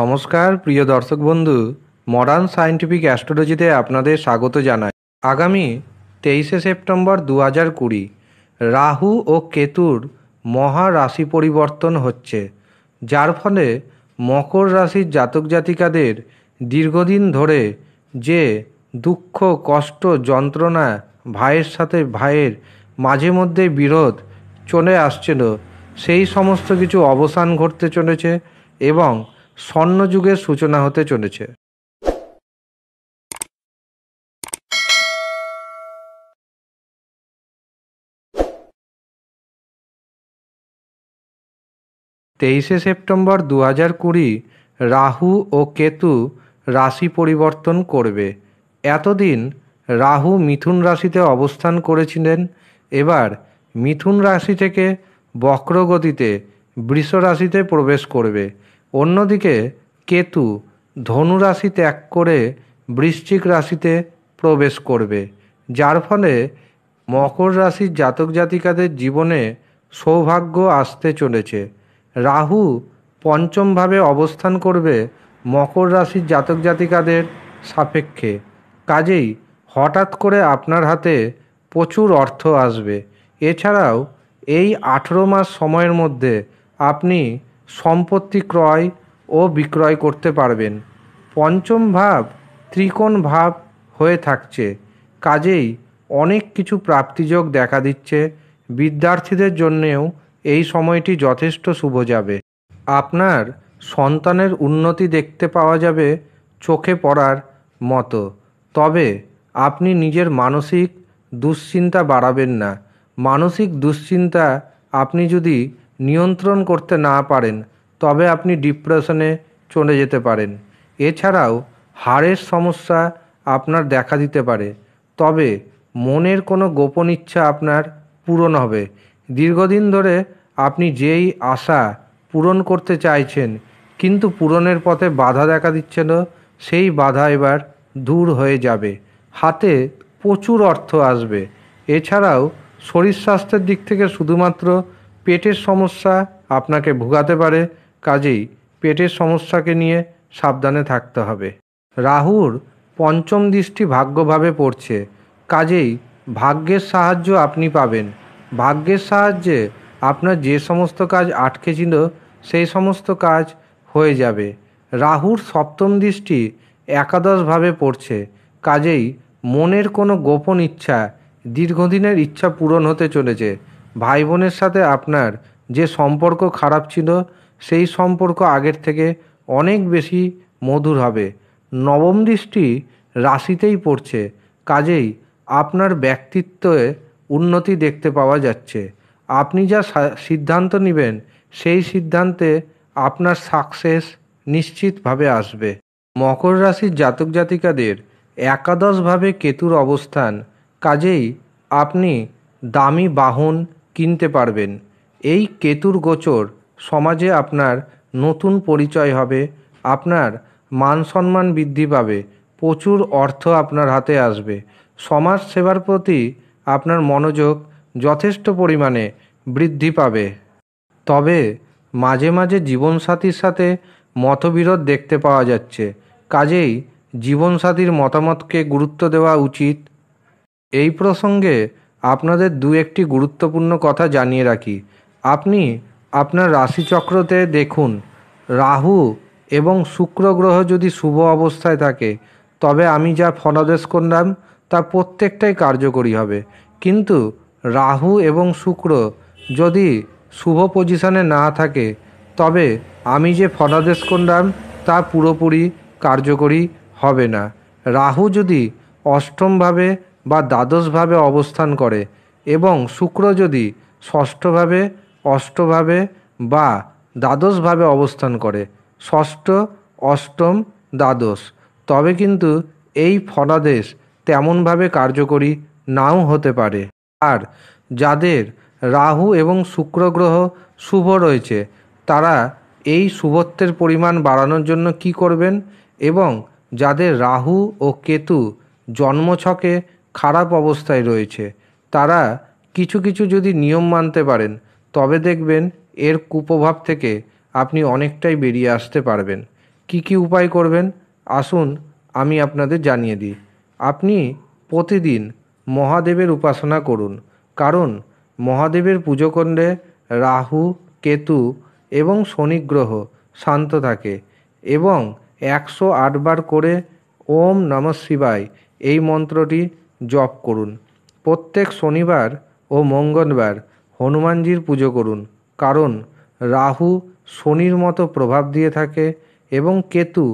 নমস্কার প্রিয় দর্শক বন্ধু মডার্ন সায়েন্টিফিক অ্যাস্ট্রোলজিতে আপনাদের স্বাগত জানাই আগামী তেইশে সেপ্টেম্বর দু হাজার কুড়ি রাহু ও কেতুর মহা রাশি পরিবর্তন হচ্ছে যার ফলে মকর রাশির জাতক জাতিকাদের দীর্ঘদিন ধরে যে দুঃখ কষ্ট যন্ত্রণা ভাইয়ের সাথে ভাইয়ের মাঝে মধ্যে বিরোধ চলে আসছিল সেই সমস্ত কিছু অবসান ঘটতে চলেছে এবং স্বর্ণযুগের সূচনা হতে চলেছে তেইশে সেপ্টেম্বর দু হাজার কুড়ি রাহু ও কেতু রাশি পরিবর্তন করবে এতদিন রাহু মিথুন রাশিতে অবস্থান করেছিলেন এবার মিথুন রাশি থেকে বক্রগতিতে বৃষ রাশিতে প্রবেশ করবে অন্যদিকে কেতু ধনু রাশি ত্যাগ করে বৃশ্চিক রাশিতে প্রবেশ করবে যার ফলে মকর রাশির জাতক জাতিকাদের জীবনে সৌভাগ্য আসতে চলেছে রাহু পঞ্চমভাবে অবস্থান করবে মকর রাশির জাতক জাতিকাদের সাপেক্ষে কাজেই হঠাৎ করে আপনার হাতে প্রচুর অর্থ আসবে এছাড়াও এই আঠেরো মাস সময়ের মধ্যে আপনি সম্পত্তি ক্রয় ও বিক্রয় করতে পারবেন পঞ্চম ভাব ত্রিকোণ ভাব হয়ে থাকছে কাজেই অনেক কিছু প্রাপ্তিযোগ দেখা দিচ্ছে বিদ্যার্থীদের জন্যেও এই সময়টি যথেষ্ট শুভ যাবে আপনার সন্তানের উন্নতি দেখতে পাওয়া যাবে চোখে পড়ার মতো তবে আপনি নিজের মানসিক দুশ্চিন্তা বাড়াবেন না মানসিক দুশ্চিন্তা আপনি যদি নিয়ন্ত্রণ করতে না পারেন তবে আপনি ডিপ্রেশনে চলে যেতে পারেন এছাড়াও হাড়ের সমস্যা আপনার দেখা দিতে পারে তবে মনের কোনো গোপন ইচ্ছা আপনার পূরণ হবে দীর্ঘদিন ধরে আপনি যেই আশা পূরণ করতে চাইছেন কিন্তু পূরণের পথে বাধা দেখা দিচ্ছিল সেই বাধা এবার দূর হয়ে যাবে হাতে প্রচুর অর্থ আসবে এছাড়াও শরীর স্বাস্থ্যের দিক থেকে শুধুমাত্র পেটের সমস্যা আপনাকে ভুগাতে পারে কাজেই পেটের সমস্যাকে নিয়ে সাবধানে থাকতে হবে রাহুর পঞ্চম দৃষ্টি ভাগ্যভাবে পড়ছে কাজেই ভাগ্যের সাহায্য আপনি পাবেন ভাগ্যের সাহায্যে আপনার যে সমস্ত কাজ আটকে ছিল সেই সমস্ত কাজ হয়ে যাবে রাহুর সপ্তম দৃষ্টি একাদশভাবে পড়ছে কাজেই মনের কোনো গোপন ইচ্ছা দীর্ঘদিনের ইচ্ছা পূরণ হতে চলেছে ভাই বোনের সাথে আপনার যে সম্পর্ক খারাপ ছিল সেই সম্পর্ক আগের থেকে অনেক বেশি মধুর হবে নবম দৃষ্টি রাশিতেই পড়ছে কাজেই আপনার ব্যক্তিত্বে উন্নতি দেখতে পাওয়া যাচ্ছে আপনি যা সিদ্ধান্ত নেবেন সেই সিদ্ধান্তে আপনার সাকসেস নিশ্চিতভাবে আসবে মকর রাশির জাতক জাতিকাদের একাদশভাবে কেতুর অবস্থান কাজেই আপনি দামি বাহন কিনতে পারবেন এই কেতুর গোচর সমাজে আপনার নতুন পরিচয় হবে আপনার মান সম্মান বৃদ্ধি পাবে প্রচুর অর্থ আপনার হাতে আসবে সমাজ সেবার প্রতি আপনার মনোযোগ যথেষ্ট পরিমাণে বৃদ্ধি পাবে তবে মাঝে মাঝে জীবনসাথীর সাথে মতবিরোধ দেখতে পাওয়া যাচ্ছে কাজেই জীবনসাথীর মতামতকে গুরুত্ব দেওয়া উচিত এই প্রসঙ্গে আপনাদের দু একটি গুরুত্বপূর্ণ কথা জানিয়ে রাখি আপনি আপনার রাশিচক্রতে দেখুন রাহু এবং শুক্র গ্রহ যদি শুভ অবস্থায় থাকে তবে আমি যা ফলাদেশ করলাম তা প্রত্যেকটাই কার্যকরী হবে কিন্তু রাহু এবং শুক্র যদি শুভ পজিশনে না থাকে তবে আমি যে ফলাদেশ করলাম তা পুরোপুরি কার্যকরী হবে না রাহু যদি অষ্টমভাবে বা দ্বাদশভাবে অবস্থান করে এবং শুক্র যদি ষষ্ঠভাবে অষ্টভাবে বা দ্বাদশভাবে অবস্থান করে ষষ্ঠ অষ্টম দ্বাদশ তবে কিন্তু এই ফলাদেশ তেমনভাবে কার্যকরী নাও হতে পারে আর যাদের রাহু এবং শুক্র গ্রহ শুভ রয়েছে তারা এই শুভত্বের পরিমাণ বাড়ানোর জন্য কি করবেন এবং যাদের রাহু ও কেতু জন্মছকে খারাপ অবস্থায় রয়েছে তারা কিছু কিছু যদি নিয়ম মানতে পারেন তবে দেখবেন এর কুপ্রভাব থেকে আপনি অনেকটাই বেরিয়ে আসতে পারবেন কি কি উপায় করবেন আসুন আমি আপনাদের জানিয়ে দিই আপনি প্রতিদিন মহাদেবের উপাসনা করুন কারণ মহাদেবের পুজো করলে রাহু কেতু এবং শনি গ্রহ শান্ত থাকে এবং একশো আটবার করে ওম নম শিবায় এই মন্ত্রটি জপ করুন প্রত্যেক শনিবার ও মঙ্গলবার হনুমানজির পুজো করুন কারণ রাহু শনির মতো প্রভাব দিয়ে থাকে এবং কেতু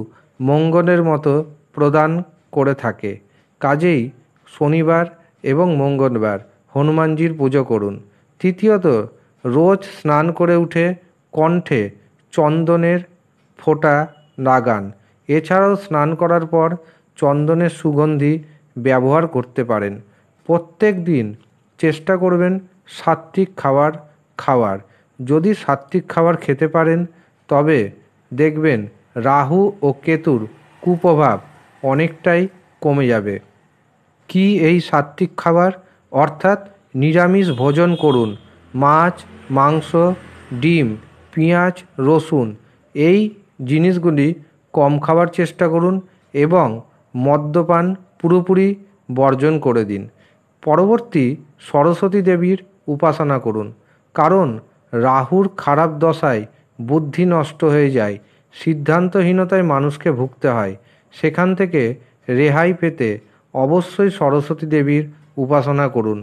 মঙ্গলের মতো প্রদান করে থাকে কাজেই শনিবার এবং মঙ্গলবার হনুমানজির পুজো করুন তৃতীয়ত রোজ স্নান করে উঠে কণ্ঠে চন্দনের ফোঁটা লাগান এছাড়াও স্নান করার পর চন্দনের সুগন্ধি ব্যবহার করতে পারেন প্রত্যেক দিন চেষ্টা করবেন সাত্বিক খাবার খাওয়ার যদি সাত্বিক খাবার খেতে পারেন তবে দেখবেন রাহু ও কেতুর কুপ্রভাব অনেকটাই কমে যাবে কি এই সাত্বিক খাবার অর্থাৎ নিরামিষ ভোজন করুন মাছ মাংস ডিম পেঁয়াজ রসুন এই জিনিসগুলি কম খাওয়ার চেষ্টা করুন এবং মদ্যপান পুরোপুরি বর্জন করে দিন পরবর্তী সরস্বতী দেবীর উপাসনা করুন কারণ রাহুর খারাপ দশায় বুদ্ধি নষ্ট হয়ে যায় সিদ্ধান্তহীনতায় মানুষকে ভুগতে হয় সেখান থেকে রেহাই পেতে অবশ্যই সরস্বতী দেবীর উপাসনা করুন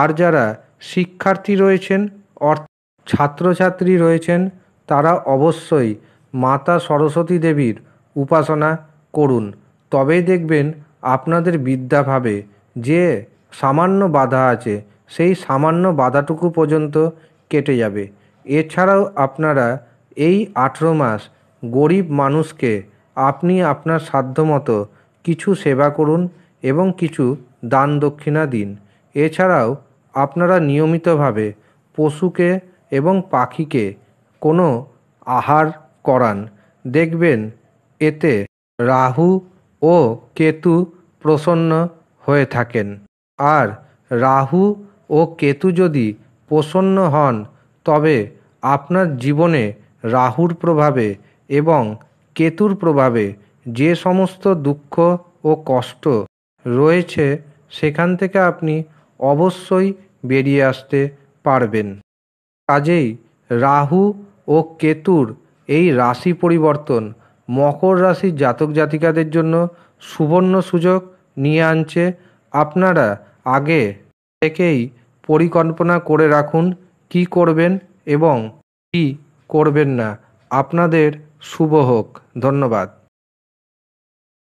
আর যারা শিক্ষার্থী রয়েছেন অর্থাৎ ছাত্রছাত্রী রয়েছেন তারা অবশ্যই মাতা সরস্বতী দেবীর উপাসনা করুন তবেই দেখবেন আপনাদের বিদ্যা ভাবে যে সামান্য বাধা আছে সেই সামান্য বাধাটুকু পর্যন্ত কেটে যাবে এছাড়াও আপনারা এই আঠেরো মাস গরিব মানুষকে আপনি আপনার সাধ্যমতো কিছু সেবা করুন এবং কিছু দান দক্ষিণা দিন এছাড়াও আপনারা নিয়মিতভাবে পশুকে এবং পাখিকে কোনো আহার করান দেখবেন এতে রাহু ও কেতু প্রসন্ন হয়ে থাকেন আর রাহু ও কেতু যদি প্রসন্ন হন তবে আপনার জীবনে রাহুর প্রভাবে এবং কেতুর প্রভাবে যে সমস্ত দুঃখ ও কষ্ট রয়েছে সেখান থেকে আপনি অবশ্যই বেরিয়ে আসতে পারবেন কাজেই রাহু ও কেতুর এই রাশি পরিবর্তন মকর রাশির জাতক জাতিকাদের জন্য সুবর্ণ সুযোগ নিয়ে আনছে আপনারা আগে থেকেই পরিকল্পনা করে রাখুন কি করবেন এবং কি করবেন না আপনাদের শুভ হোক ধন্যবাদ